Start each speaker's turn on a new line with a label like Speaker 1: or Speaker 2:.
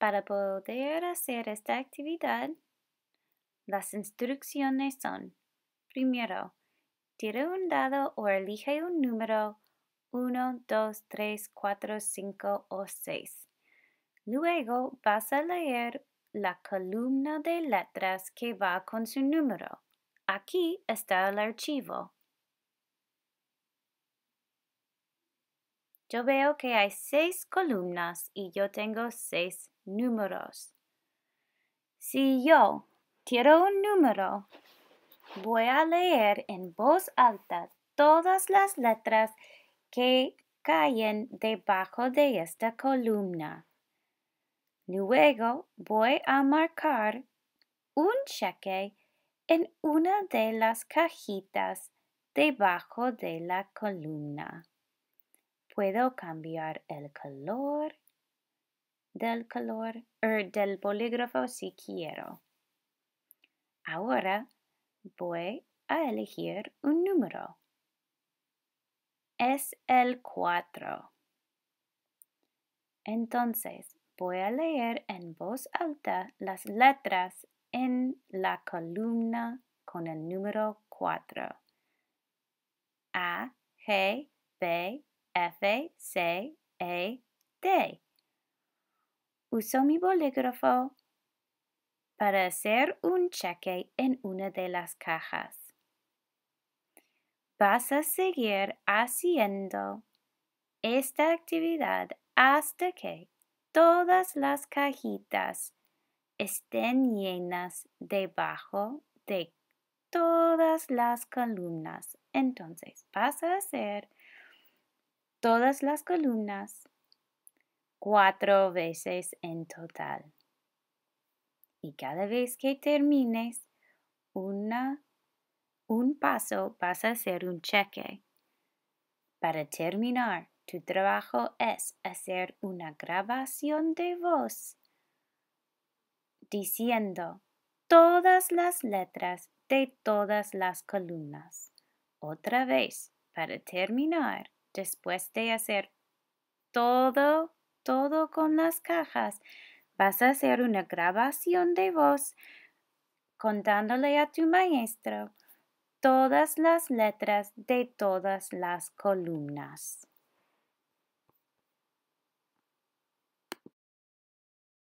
Speaker 1: Para poder hacer esta actividad, las instrucciones son, primero, tire un dado o elige un número 1, 2, 3, 4, 5 o 6. Luego vas a leer la columna de letras que va con su número. Aquí está el archivo. Yo veo que hay seis columnas y yo tengo seis números. Si yo quiero un número, voy a leer en voz alta todas las letras que caen debajo de esta columna. Luego voy a marcar un cheque en una de las cajitas debajo de la columna. Puedo cambiar el color del color er, del bolígrafo si quiero. Ahora voy a elegir un número. Es el 4. Entonces voy a leer en voz alta las letras en la columna con el número 4. A, G, B, F C A D. Usó mi bolígrafo para hacer un cheque en una de las cajas. Vas a seguir haciendo esta actividad hasta que todas las cajitas estén llenas debajo de todas las columnas. Entonces vas a hacer todas las columnas cuatro veces en total. Y cada vez que termines una, un paso vas a hacer un cheque. Para terminar, tu trabajo es hacer una grabación de voz diciendo todas las letras de todas las columnas. Otra vez, para terminar, después de hacer todo, todo con las cajas, vas a hacer una grabación de voz contándole a tu maestro todas las letras de todas las columnas.